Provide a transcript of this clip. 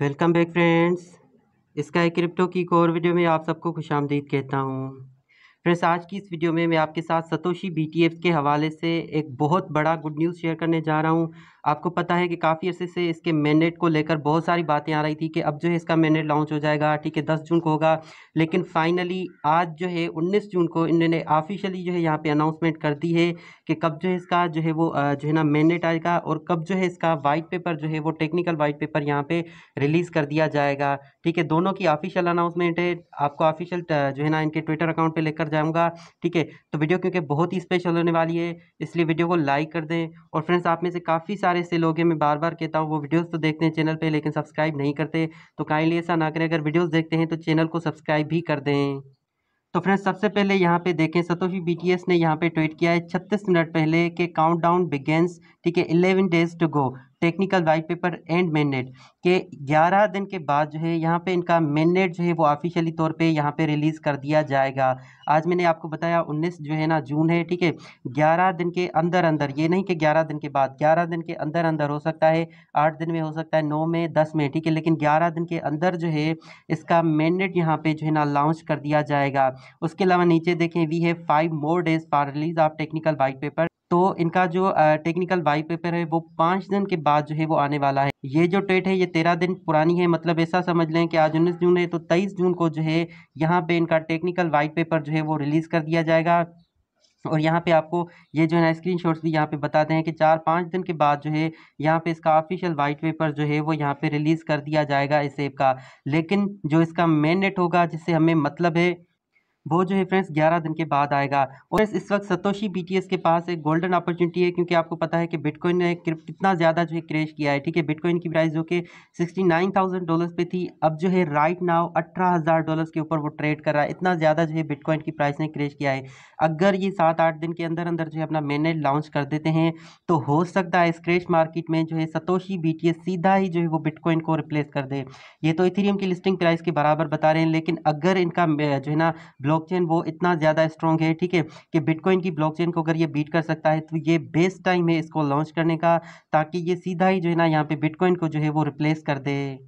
welcome back friends इसका crypto की एक और वीडियो में आप सबको खुश आमदीद कहता हूँ फ्रेंड्स आज की इस वीडियो में मैं आपके साथ सतोशी बी के हवाले से एक बहुत बड़ा गुड न्यूज़ शेयर करने जा रहा हूँ आपको पता है कि काफ़ी अर्से से इसके मैंडेट को लेकर बहुत सारी बातें आ रही थी कि अब जो है इसका मैंडेट लॉन्च हो जाएगा ठीक है दस जून को होगा लेकिन फाइनली आज जो है उन्नीस जून को इन्होंने ऑफिशियली जो है यहाँ पे अनाउंसमेंट कर दी है कि कब जो है इसका जो है वो जो है ना मैंडेट आएगा और कब जो है इसका वाइट पेपर जो है वो टेक्निकल वाइट पेपर यहाँ पर रिलीज़ कर दिया जाएगा ठीक है दोनों की ऑफिशियल अनाउंसमेंट है आपको ऑफिशियल जो है ना इनके ट्विटर अकाउंट पर लेकर जाऊँगा ठीक है तो वीडियो क्योंकि बहुत ही स्पेशल होने वाली है इसलिए वीडियो को लाइक कर दें और फ्रेंड्स आप में से काफ़ी सारे सारे से लोग हैं मैं बार बार कहता हूँ वो वीडियोस तो देखते हैं चैनल पे लेकिन सब्सक्राइब नहीं करते तो काइंडली ऐसा ना करें अगर वीडियोस देखते हैं तो चैनल को सब्सक्राइब भी कर दें तो फ्रेंड्स सबसे पहले यहाँ पे देखें सतोशी बीटीएस ने यहाँ पे ट्वीट किया है छत्तीस मिनट पहले के काउंटडाउन डाउन ठीक है eleven days to go technical white paper and mainnet के 11 दिन के बाद जो है यहाँ पे इनका मेननेट जो है वो ऑफिशियली तौर पे यहाँ पे रिलीज़ कर दिया जाएगा आज मैंने आपको बताया 19 जो है ना जून है ठीक है 11 दिन के अंदर अंदर ये नहीं कि 11 दिन के बाद 11 दिन के अंदर अंदर हो सकता है आठ दिन में हो सकता है नौ में दस में ठीक है लेकिन ग्यारह दिन के अंदर जो है इसका मेननेट यहाँ पर जो है ना लॉन्च कर दिया जाएगा उसके अलावा नीचे देखें वी है five more days for release of technical white paper तो इनका जो टेक्निकल वाई पेपर है वो पाँच दिन के बाद जो है वो आने वाला है ये जो डेट है ये तेरह दिन पुरानी है मतलब ऐसा समझ लें कि आज उन्नीस जून है तो तेईस जून को जो है यहाँ पे इनका टेक्निकल वाइट पेपर जो है वो रिलीज़ कर दिया जाएगा और यहाँ पे आपको ये जो है ना स्क्रीन शॉट्स भी यहाँ पे बताते हैं कि चार पाँच दिन के बाद जो है यहाँ पे इसका ऑफिशियल वाइट पेपर जो है वो यहाँ पे रिलीज़ कर दिया जाएगा इस ऐप का लेकिन जो इसका मेन नेट होगा जिससे हमें मतलब है वो जो है फ्रेंड्स ग्यारह दिन के बाद आएगा और इस वक्त सतोशी बी के पास एक गोल्डन अपॉर्चुनिटी है क्योंकि आपको पता है कि बिटकॉइन ने कितना ज़्यादा जो है क्रेश किया है ठीक है बिटकॉइन की प्राइस जो कि सिक्सटी नाइन थाउजेंड डॉलर्स पे थी अब जो है राइट नाउ अठारह हज़ार डॉलर्स के ऊपर वो ट्रेड कर रहा है इतना ज़्यादा जो है बिटकॉइन की प्राइस ने क्रेश किया है अगर ये सात आठ दिन के अंदर अंदर जो है अपना मैनेज लॉन्च कर देते हैं तो हो सकता है इस क्रेश मार्केट में जो है सतोशी बी सीधा ही जो है वो बिटकॉइन को रिप्लेस कर दे ये तो इथेरियम की लिस्टिंग प्राइस के बराबर बता रहे हैं लेकिन अगर इनका जो है ना ब्लॉक ब्लॉकचेन वो इतना ज़्यादा स्ट्रॉन्ग है ठीक है कि बिटकॉइन की ब्लॉकचेन को अगर ये बीट कर सकता है तो ये बेस्ट टाइम है इसको लॉन्च करने का ताकि ये सीधा ही जो है ना यहाँ पे बिटकॉइन को जो है वो रिप्लेस कर दे